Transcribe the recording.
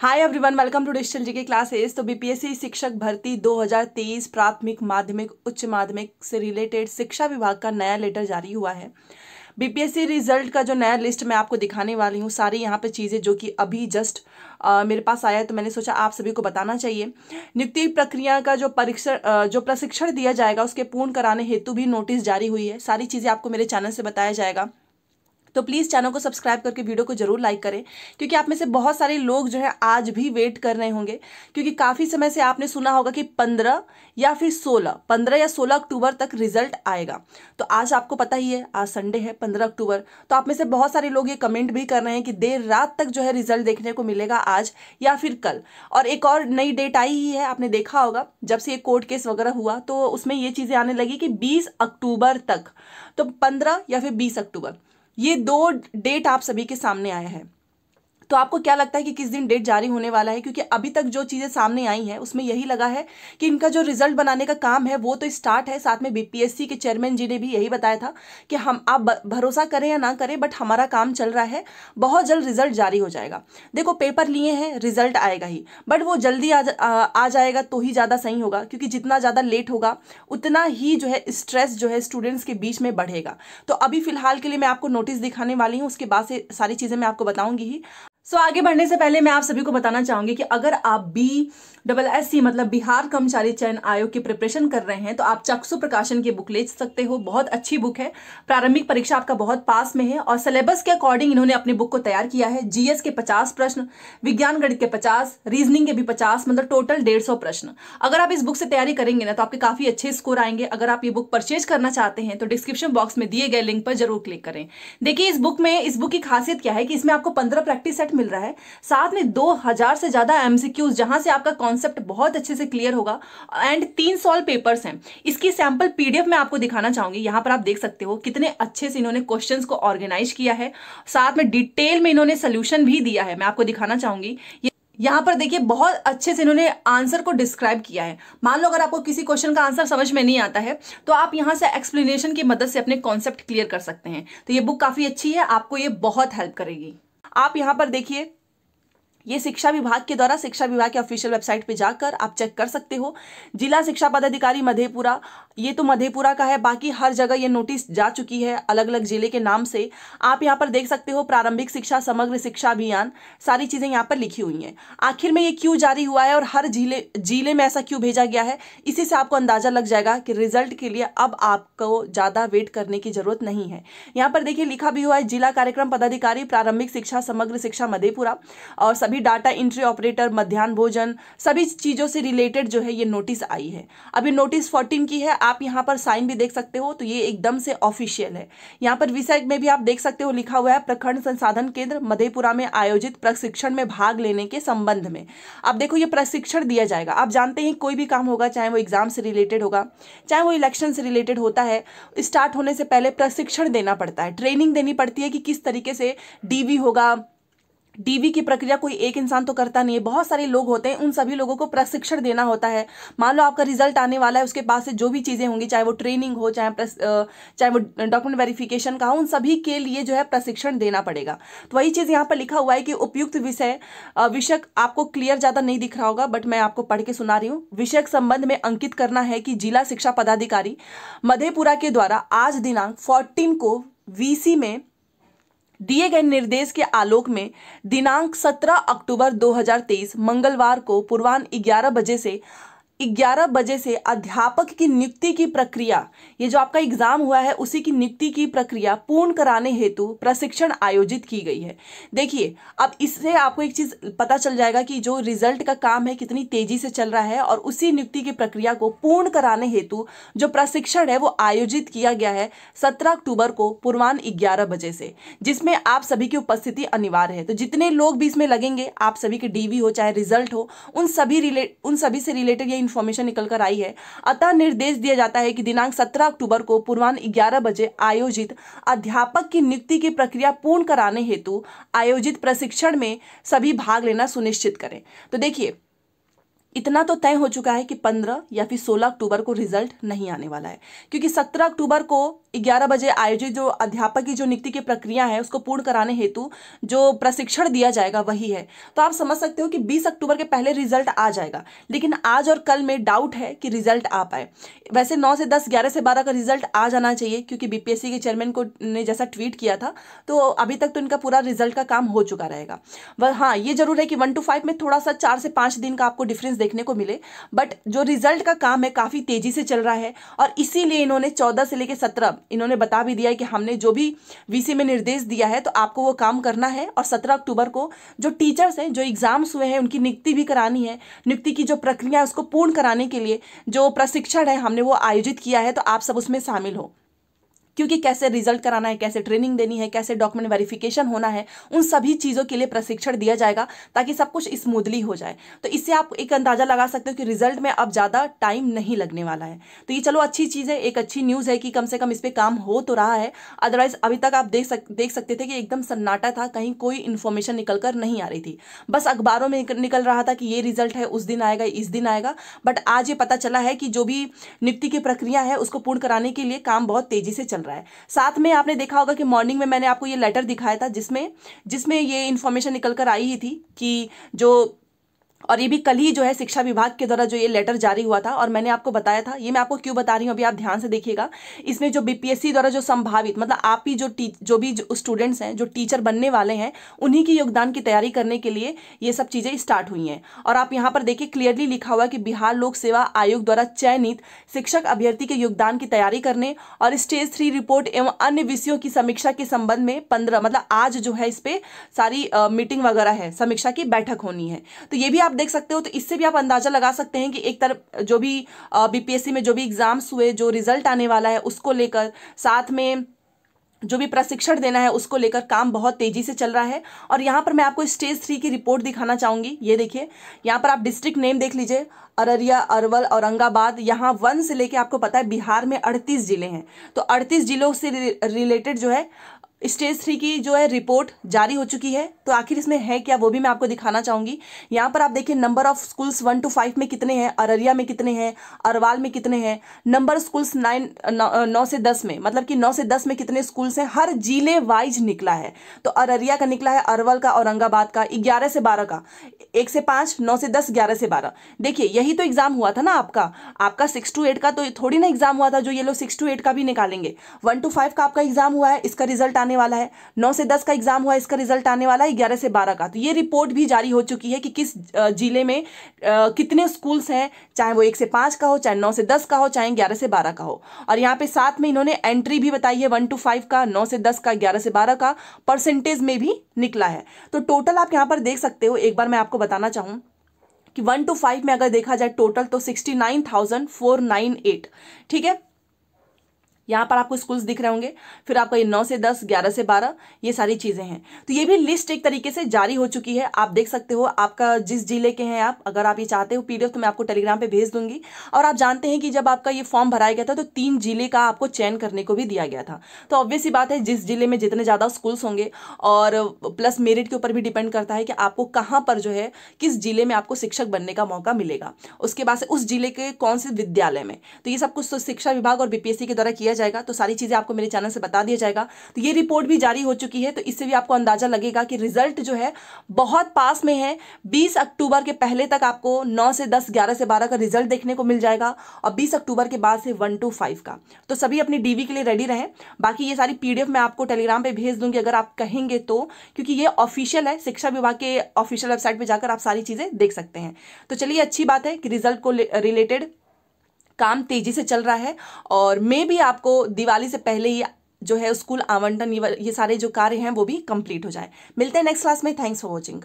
hi everyone welcome to digital G के classes तो BPSC शिक्षक भर्ती 2023 प्राथमिक माध्यमिक उच्च माध्यमिक से रिलेटेड शिक्षा विभाग का नया लेटर जारी हुआ है बीपीएससी रिजल्ट का जो नया लिस्ट मैं आपको दिखाने वाली हूँ सारी यहाँ पे चीज़ें जो कि अभी जस्ट आ, मेरे पास आया है तो मैंने सोचा आप सभी को बताना चाहिए नियुक्ति प्रक्रिया का जो परीक्षण जो प्रशिक्षण दिया जाएगा उसके पूर्ण कराने हेतु भी नोटिस जारी हुई है सारी चीज़ें आपको मेरे चैनल से बताया जाएगा तो प्लीज़ चैनल को सब्सक्राइब करके वीडियो को जरूर लाइक करें क्योंकि आप में से बहुत सारे लोग जो है आज भी वेट कर रहे होंगे क्योंकि काफ़ी समय से आपने सुना होगा कि पंद्रह या फिर सोलह पंद्रह या सोलह अक्टूबर तक रिजल्ट आएगा तो आज आपको पता ही है आज संडे है पंद्रह अक्टूबर तो आप में से बहुत सारे लोग ये कमेंट भी कर रहे हैं कि देर रात तक जो है रिजल्ट देखने को मिलेगा आज या फिर कल और एक और नई डेट आई ही है आपने देखा होगा जब से ये कोर्ट केस वगैरह हुआ तो उसमें ये चीज़ें आने लगी कि बीस अक्टूबर तक तो पंद्रह या फिर बीस अक्टूबर ये दो डेट आप सभी के सामने आया है तो आपको क्या लगता है कि किस दिन डेट जारी होने वाला है क्योंकि अभी तक जो चीज़ें सामने आई हैं उसमें यही लगा है कि इनका जो रिजल्ट बनाने का काम है वो तो स्टार्ट है साथ में बीपीएससी के चेयरमैन जी ने भी यही बताया था कि हम आप भरोसा करें या ना करें बट हमारा काम चल रहा है बहुत जल्द रिजल्ट जारी हो जाएगा देखो पेपर लिए हैं रिजल्ट आएगा ही बट वो जल्दी आ, आ, आ जाएगा तो ही ज़्यादा सही होगा क्योंकि जितना ज़्यादा लेट होगा उतना ही जो है स्ट्रेस जो है स्टूडेंट्स के बीच में बढ़ेगा तो अभी फिलहाल के लिए मैं आपको नोटिस दिखाने वाली हूँ उसके बाद से सारी चीज़ें मैं आपको बताऊँगी ही सो so, आगे बढ़ने से पहले मैं आप सभी को बताना चाहूंगी कि अगर आप बी डबल एस सी मतलब बिहार कर्मचारी चयन आयोग की प्रिपरेशन कर रहे हैं तो आप चक्षु प्रकाशन की बुक ले सकते हो बहुत अच्छी बुक है प्रारंभिक परीक्षा आपका बहुत पास में है और सिलेबस के अकॉर्डिंग इन्होंने अपनी बुक को तैयार किया है जीएस के पचास प्रश्न विज्ञान गणित के पचास रीजनिंग के भी पचास मतलब टोटल डेढ़ सौ प्रश्न अगर आप इस बुक से तैयारी करेंगे ना तो आपके काफी अच्छे स्कोर आएंगे अगर आप ये बुक परचेज करना चाहते हैं तो डिस्क्रिप्शन बॉक्स में दिए गए लिंक पर जरूर क्लिक करें देखिए इस बुक में इस बुक की खासियत क्या है कि इसमें आपको पंद्रह प्रैक्टिस सेट मिल रहा है साथ में 2000 से ज़्यादा एमसीक्यूज जहां से आपका कॉन्सेप्ट बहुत अच्छे से क्लियर होगा एंड तीन सॉल्व पेपर्स हैं इसकी सैम्पल पीडीएफ मैं आपको दिखाना चाहूंगी यहाँ पर आप देख सकते हो कितने अच्छे से इन्होंने क्वेश्चन को ऑर्गेनाइज किया है साथ में डिटेल में इन्होंने सोल्यूशन भी दिया है मैं आपको दिखाना चाहूंगी यहाँ पर देखिए बहुत अच्छे से इन्होंने आंसर को डिस्क्राइब किया है मान लो अगर आपको किसी क्वेश्चन का आंसर समझ में नहीं आता है तो आप यहाँ से एक्सप्लेनेशन की मदद से अपने कॉन्सेप्ट क्लियर कर सकते हैं तो ये बुक काफ़ी अच्छी है आपको ये बहुत हेल्प करेगी आप यहाँ पर देखिए ये शिक्षा विभाग के द्वारा शिक्षा विभाग के ऑफिशियल वेबसाइट पे जाकर आप चेक कर सकते हो जिला शिक्षा पदाधिकारी मधेपुरा ये तो मधेपुरा का है बाकी हर जगह ये नोटिस जा चुकी है अलग अलग जिले के नाम से आप यहाँ पर देख सकते हो प्रारंभिक शिक्षा समग्र शिक्षा अभियान सारी चीज़ें यहाँ पर लिखी हुई हैं आखिर में ये क्यों जारी हुआ है और हर जिले जिले में ऐसा क्यों भेजा गया है इसी से आपको अंदाज़ा लग जाएगा कि रिजल्ट के लिए अब आपको ज़्यादा वेट करने की ज़रूरत नहीं है यहाँ पर देखिए लिखा भी हुआ है जिला कार्यक्रम पदाधिकारी प्रारंभिक शिक्षा समग्र शिक्षा मधेपुरा और सभी डाटा इंट्री ऑपरेटर मध्यान्ह भोजन सभी चीज़ों से रिलेटेड जो है ये नोटिस आई है अभी नोटिस फोर्टीन की है आप यहाँ पर साइन भी देख सकते हो तो ये एकदम से ऑफिशियल है यहाँ पर विषय में भी आप देख सकते हो लिखा हुआ है प्रखंड संसाधन केंद्र मधेपुरा में आयोजित प्रशिक्षण में भाग लेने के संबंध में अब देखो ये प्रशिक्षण दिया जाएगा आप जानते हैं कोई भी काम होगा चाहे वो एग्जाम से रिलेटेड होगा चाहे वो इलेक्शन से रिलेटेड होता है स्टार्ट होने से पहले प्रशिक्षण देना पड़ता है ट्रेनिंग देनी पड़ती है कि किस तरीके से डी होगा डीवी की प्रक्रिया कोई एक इंसान तो करता नहीं है बहुत सारे लोग होते हैं उन सभी लोगों को प्रशिक्षण देना होता है मान लो आपका रिजल्ट आने वाला है उसके पास से जो भी चीज़ें होंगी चाहे वो ट्रेनिंग हो चाहे चाहे वो डॉक्यूमेंट वेरिफिकेशन का हो उन सभी के लिए जो है प्रशिक्षण देना पड़ेगा तो वही चीज़ यहाँ पर लिखा हुआ है कि उपयुक्त विषय विषय आपको क्लियर ज़्यादा नहीं दिख रहा होगा बट मैं आपको पढ़ के सुना रही हूँ विषय संबंध में अंकित करना है कि जिला शिक्षा पदाधिकारी मधेपुरा के द्वारा आज दिनांक फोर्टीन को वीसी में दिए गए निर्देश के आलोक में दिनांक 17 अक्टूबर 2023 मंगलवार को पूर्वान्ह ग्यारह बजे से 11 बजे से अध्यापक की नियुक्ति की प्रक्रिया ये जो आपका एग्जाम हुआ है उसी की नियुक्ति की प्रक्रिया पूर्ण कराने हेतु प्रशिक्षण आयोजित की गई है देखिए अब इससे आपको एक चीज पता चल जाएगा कि जो रिजल्ट का काम है कितनी तेजी से चल रहा है और उसी नियुक्ति की प्रक्रिया को पूर्ण कराने हेतु जो प्रशिक्षण है वो आयोजित किया गया है सत्रह अक्टूबर को पूर्वान्न ग्यारह बजे से जिसमें आप सभी की उपस्थिति अनिवार्य है तो जितने लोग भी इसमें लगेंगे आप सभी के डीवी हो चाहे रिजल्ट हो उन सभी रिले उन सभी से रिलेटेड ये इन्फॉर्मेशन निकल कर आई है अतः निर्देश दिया जाता है कि दिनांक 17 अक्टूबर को पूर्वान्ह ग्यारह बजे आयोजित अध्यापक की नियुक्ति की प्रक्रिया पूर्ण कराने हेतु आयोजित प्रशिक्षण में सभी भाग लेना सुनिश्चित करें तो देखिए इतना तो तय हो चुका है कि 15 या फिर 16 अक्टूबर को रिजल्ट नहीं आने वाला है क्योंकि 17 अक्टूबर को 11 बजे आयोजित जो अध्यापक की जो नियुक्ति की प्रक्रिया है उसको पूर्ण कराने हेतु जो प्रशिक्षण दिया जाएगा वही है तो आप समझ सकते हो कि 20 अक्टूबर के पहले रिजल्ट आ जाएगा लेकिन आज और कल में डाउट है कि रिजल्ट आ पाए वैसे नौ से दस ग्यारह से बारह का रिजल्ट आ जाना चाहिए क्योंकि बीपीएससी के चेयरमैन को ने जैसा ट्वीट किया था तो अभी तक तो इनका पूरा रिजल्ट का काम हो चुका रहेगा वह हाँ ये जरूर है कि वन टू फाइव में थोड़ा सा चार से पाँच दिन का आपको डिफरेंस देखने को मिले बट जो रिजल्ट का काम है काफ़ी तेज़ी से चल रहा है और इसीलिए इन्होंने चौदह से लेकर सत्रह इन्होंने बता भी दिया है कि हमने जो भी वीसी में निर्देश दिया है तो आपको वो काम करना है और सत्रह अक्टूबर को जो टीचर्स हैं जो एग्ज़ाम्स हुए हैं उनकी नियुक्ति भी करानी है नियुक्ति की जो प्रक्रिया है उसको पूर्ण कराने के लिए जो प्रशिक्षण है हमने वो आयोजित किया है तो आप सब उसमें शामिल हो क्योंकि कैसे रिजल्ट कराना है कैसे ट्रेनिंग देनी है कैसे डॉक्यूमेंट वेरिफिकेशन होना है उन सभी चीज़ों के लिए प्रशिक्षण दिया जाएगा ताकि सब कुछ स्मूथली हो जाए तो इससे आप एक अंदाज़ा लगा सकते हो कि रिजल्ट में अब ज़्यादा टाइम नहीं लगने वाला है तो ये चलो अच्छी चीज़ है एक अच्छी न्यूज़ है कि कम से कम इस पर काम हो तो रहा है अदरवाइज अभी तक आप देख सक देख सकते थे कि एकदम सन्नाटा था कहीं कोई इन्फॉर्मेशन निकल कर नहीं आ रही थी बस अखबारों में निकल रहा था कि ये रिजल्ट है उस दिन आएगा इस दिन आएगा बट आज ये पता चला है कि जो भी नियुक्ति की प्रक्रिया है उसको पूर्ण कराने के लिए काम बहुत तेज़ी से चल रहा रहा है साथ में आपने देखा होगा कि मॉर्निंग में मैंने आपको ये लेटर दिखाया था जिसमें जिसमें ये इन्फॉर्मेशन निकल कर आई ही थी कि जो और ये भी कल ही जो है शिक्षा विभाग के द्वारा जो ये लेटर जारी हुआ था और मैंने आपको बताया था ये मैं आपको क्यों बता रही हूँ अभी आप ध्यान से देखिएगा इसमें जो बीपीएससी द्वारा जो संभावित मतलब आप ही जो जो भी स्टूडेंट्स हैं जो टीचर बनने वाले हैं उन्हीं के योगदान की तैयारी करने के लिए ये सब चीज़ें स्टार्ट हुई हैं और आप यहाँ पर देखिए क्लियरली लिखा हुआ है कि बिहार लोक सेवा आयोग द्वारा चयनित शिक्षक अभ्यर्थी के योगदान की तैयारी करने और स्टेज थ्री रिपोर्ट एवं अन्य विषयों की समीक्षा के संबंध में पंद्रह मतलब आज जो है इस पर सारी मीटिंग वगैरह है समीक्षा की बैठक होनी है तो ये भी आप देख सकते हो तो इससे भी आप अंदाजा लगा सकते हैं कि एक तरफ जो भी बीपीएससी में जो भी एग्ज़ाम्स हुए जो रिजल्ट आने वाला है उसको लेकर साथ में जो भी प्रशिक्षण देना है उसको लेकर काम बहुत तेज़ी से चल रहा है और यहाँ पर मैं आपको स्टेज थ्री की रिपोर्ट दिखाना चाहूंगी ये देखिए यहाँ पर आप डिस्ट्रिक्ट नेम देख लीजिए अररिया अरवल औरंगाबाद यहाँ वन से लेके आपको पता है बिहार में 38 ज़िले हैं तो 38 ज़िलों से रिलेटेड जो है स्टेज थ्री की जो है रिपोर्ट जारी हो चुकी है तो आखिर इसमें है क्या वो भी मैं आपको दिखाना चाहूंगी यहाँ पर आप देखिए number of schools one two five में कितने हैं अररिया में कितने हैं अरवाल में कितने हैं नंबर स्कूल्स नाइन नौ से दस में मतलब कि नौ से दस में कितने स्कूल्स हैं हर जिले वाइज निकला है तो अररिया का निकला है अरवल का औरंगाबाद का ग्यारह से बारह का एक से पाँच नौ से दस ग्यारह से बारह देखिए यही तो एग्ज़ाम हुआ था ना आपका आपका सिक्स टू एट का तो थोड़ी ना एग्ज़ाम हुआ था जो ये लोग सिक्स टू एट का भी निकालेंगे वन टू फाइव का आपका एग्ज़ाम हुआ है इसका रिजल्ट आना आने वाला है नौ से दस का एग्जाम हुआ इसका रिजल्ट आने वाला है ग्यारह से बारह का तो ये रिपोर्ट भी जारी हो चुकी है कि किस जिले में कितने स्कूल्स हैं चाहे वो एक से पाँच का हो चाहे नौ से दस का हो चाहे ग्यारह से बारह का हो और यहाँ पे साथ में इन्होंने एंट्री भी बताई है वन टू फाइव का नौ से दस का ग्यारह से बारह का परसेंटेज में भी निकला है तो टोटल आप यहाँ पर देख सकते हो एक बार मैं आपको बताना चाहूँ कि वन टू फाइव में अगर देखा जाए टोटल तो sixty nine thousand four nine eight ठीक है यहाँ पर आपको स्कूल्स दिख रहे होंगे फिर आपका ये नौ से दस ग्यारह से बारह ये सारी चीज़ें हैं तो ये भी लिस्ट एक तरीके से जारी हो चुकी है आप देख सकते हो आपका जिस जिले के हैं आप अगर आप ये चाहते हो पीडीएफ तो मैं आपको टेलीग्राम पर भेज दूंगी और आप जानते हैं कि जब आपका ये फॉर्म भराया गया था तो तीन जिले का आपको चयन करने को भी दिया गया था तो ऑब्वियस ही बात है जिस जिले में जितने ज़्यादा स्कूल्स होंगे और प्लस मेरिट के ऊपर भी डिपेंड करता है कि आपको कहाँ पर जो है किस जिले में आपको शिक्षक बनने का मौका मिलेगा उसके बाद से उस जिले के कौन से विद्यालय में तो ये सब कुछ तो शिक्षा विभाग और बीपीएससी के द्वारा किया जाएगा तो सारी चीज़ें आपको मेरे चैनल से बता दिया जाएगा तो ये रिपोर्ट भी जारी हो चुकी है तो इससे भी आपको अंदाजा लगेगा कि रिजल्ट जो है बहुत पास में है बीस अक्टूबर के पहले तक आपको नौ से दस ग्यारह से बारह का रिजल्ट देखने को मिल जाएगा और बीस अक्टूबर के बाद से वन टू फाइव का तो सभी अपनी डीवी के लिए रेडी रहें बाकी ये सारी पीडीएफ मैं आपको टेलीग्राम पर भेज दूंगी अगर आप कहेंगे तो क्योंकि ये ऑफिशियल है शिक्षा विभाग के ऑफिशियल वेबसाइट पर जाकर आप सारी चीज़ें देख सकते हैं तो चलिए अच्छी बात है कि रिजल्ट को रिलेटेड काम तेज़ी से चल रहा है और मे भी आपको दिवाली से पहले ही जो है स्कूल आवंटन ये ये सारे जो कार्य हैं वो भी कंप्लीट हो जाए मिलते हैं नेक्स्ट क्लास में थैंक्स फॉर वॉचिंग